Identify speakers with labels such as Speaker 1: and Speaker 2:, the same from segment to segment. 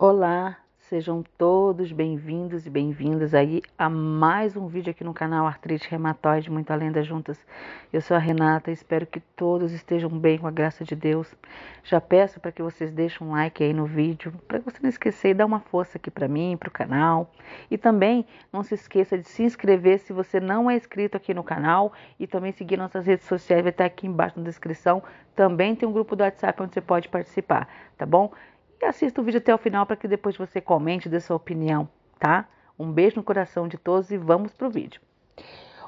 Speaker 1: Olá, sejam todos bem-vindos e bem-vindas aí a mais um vídeo aqui no canal Artrite Reumatoide Muito Além das Juntas. Eu sou a Renata e espero que todos estejam bem com a graça de Deus. Já peço para que vocês deixem um like aí no vídeo, para você não esquecer e dar uma força aqui para mim, para o canal. E também não se esqueça de se inscrever se você não é inscrito aqui no canal e também seguir nossas redes sociais, vai estar aqui embaixo na descrição. Também tem um grupo do WhatsApp onde você pode participar, tá bom? e assista o vídeo até o final para que depois você comente dê sua opinião, tá? Um beijo no coração de todos e vamos para o vídeo.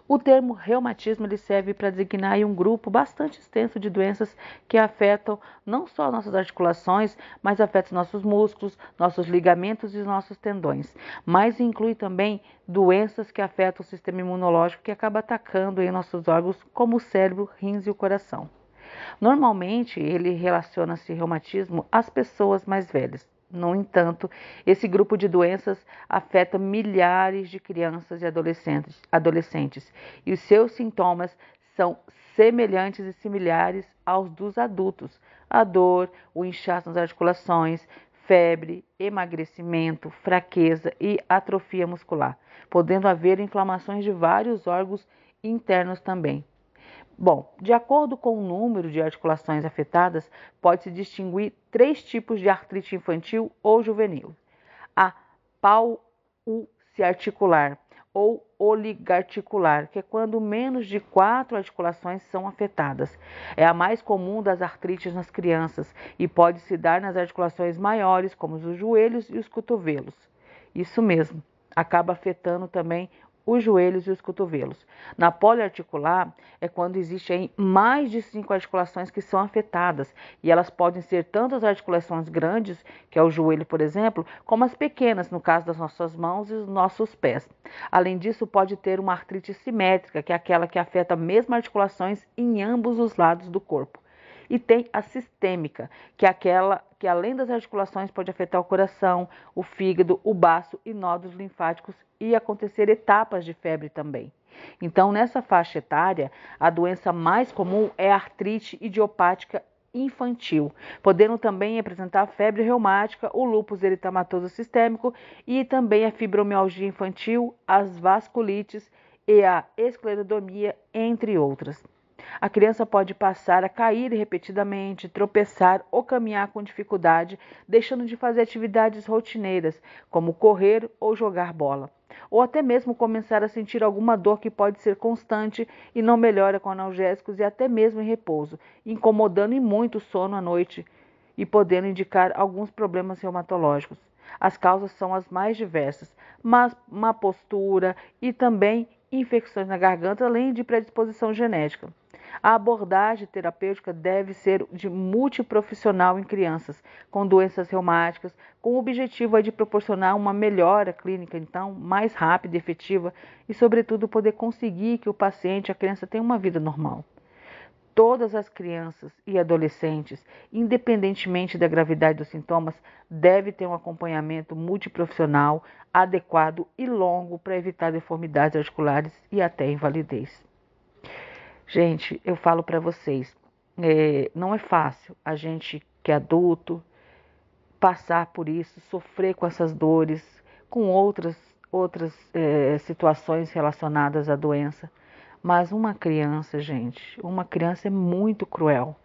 Speaker 1: O termo reumatismo ele serve para designar um grupo bastante extenso de doenças que afetam não só nossas articulações, mas afetam nossos músculos, nossos ligamentos e nossos tendões. Mas inclui também doenças que afetam o sistema imunológico que acaba atacando aí nossos órgãos, como o cérebro, rins e o coração. Normalmente, ele relaciona-se reumatismo às pessoas mais velhas. No entanto, esse grupo de doenças afeta milhares de crianças e adolescentes, adolescentes e os seus sintomas são semelhantes e similares aos dos adultos: a dor, o inchaço nas articulações, febre, emagrecimento, fraqueza e atrofia muscular, podendo haver inflamações de vários órgãos internos também. Bom, de acordo com o número de articulações afetadas, pode-se distinguir três tipos de artrite infantil ou juvenil: a pau-u-se-articular ou oligarticular, que é quando menos de quatro articulações são afetadas. É a mais comum das artrites nas crianças e pode se dar nas articulações maiores, como os joelhos e os cotovelos. Isso mesmo, acaba afetando também os joelhos e os cotovelos. Na poliarticular é quando existem mais de cinco articulações que são afetadas e elas podem ser tanto as articulações grandes, que é o joelho, por exemplo, como as pequenas, no caso das nossas mãos e os nossos pés. Além disso, pode ter uma artrite simétrica, que é aquela que afeta mesmo articulações em ambos os lados do corpo. E tem a sistêmica, que é aquela que além das articulações pode afetar o coração, o fígado, o baço e nódulos linfáticos e acontecer etapas de febre também. Então, nessa faixa etária, a doença mais comum é a artrite idiopática infantil, podendo também apresentar febre reumática, o lúpus eritematoso sistêmico e também a fibromialgia infantil, as vasculites e a esclerodomia, entre outras. A criança pode passar a cair repetidamente, tropeçar ou caminhar com dificuldade, deixando de fazer atividades rotineiras, como correr ou jogar bola, ou até mesmo começar a sentir alguma dor que pode ser constante e não melhora com analgésicos e até mesmo em repouso, incomodando e muito o sono à noite e podendo indicar alguns problemas reumatológicos. As causas são as mais diversas, mas má postura e também infecções na garganta, além de predisposição genética. A abordagem terapêutica deve ser de multiprofissional em crianças com doenças reumáticas, com o objetivo de proporcionar uma melhora clínica, então, mais rápida e efetiva e, sobretudo, poder conseguir que o paciente, a criança, tenha uma vida normal. Todas as crianças e adolescentes, independentemente da gravidade dos sintomas, devem ter um acompanhamento multiprofissional adequado e longo para evitar deformidades articulares e até invalidez. Gente, eu falo para vocês, é, não é fácil a gente que é adulto passar por isso, sofrer com essas dores, com outras outras é, situações relacionadas à doença. Mas uma criança, gente, uma criança é muito cruel.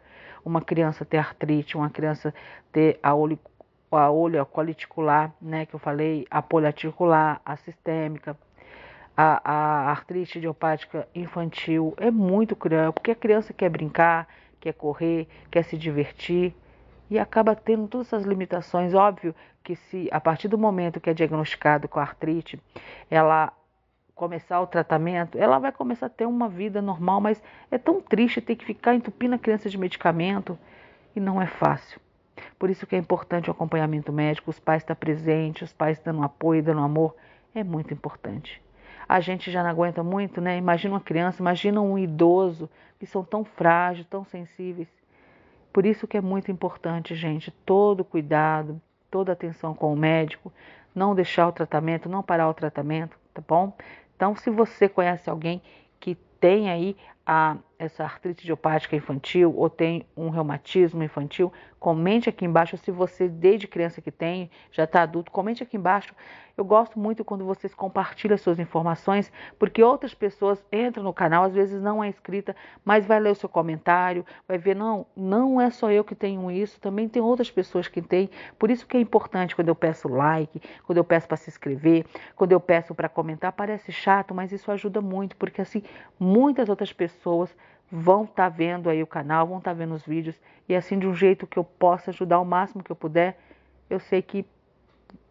Speaker 1: Uma criança ter artrite, uma criança ter a olho a olho coliticular, né, que eu falei, a poliarticular, a sistêmica, a, a artrite idiopática infantil é muito cruel é porque a criança quer brincar, quer correr, quer se divertir e acaba tendo todas essas limitações. Óbvio que se a partir do momento que é diagnosticado com artrite, ela começar o tratamento, ela vai começar a ter uma vida normal, mas é tão triste ter que ficar entupindo a criança de medicamento e não é fácil. Por isso que é importante o acompanhamento médico, os pais estar presentes, os pais dando apoio, dando amor, é muito importante a gente já não aguenta muito, né? Imagina uma criança, imagina um idoso, que são tão frágeis, tão sensíveis. Por isso que é muito importante, gente, todo cuidado, toda atenção com o médico, não deixar o tratamento, não parar o tratamento, tá bom? Então, se você conhece alguém que tem aí a essa artrite idiopática infantil ou tem um reumatismo infantil, comente aqui embaixo. Se você, desde criança que tem, já está adulto, comente aqui embaixo. Eu gosto muito quando vocês compartilham suas informações, porque outras pessoas entram no canal, às vezes não é inscrita, mas vai ler o seu comentário, vai ver, não, não é só eu que tenho isso, também tem outras pessoas que têm. Por isso que é importante quando eu peço like, quando eu peço para se inscrever, quando eu peço para comentar, parece chato, mas isso ajuda muito, porque assim, muitas outras pessoas pessoas vão estar tá vendo aí o canal, vão estar tá vendo os vídeos e assim de um jeito que eu possa ajudar o máximo que eu puder. Eu sei que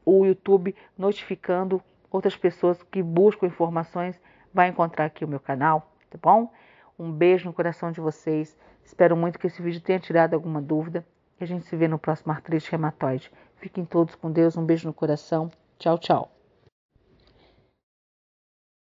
Speaker 1: o YouTube notificando outras pessoas que buscam informações vai encontrar aqui o meu canal, tá bom? Um beijo no coração de vocês. Espero muito que esse vídeo tenha tirado alguma dúvida. E a gente se vê no próximo Artrite Reumatoide. Fiquem todos com Deus. Um beijo no coração. Tchau, tchau.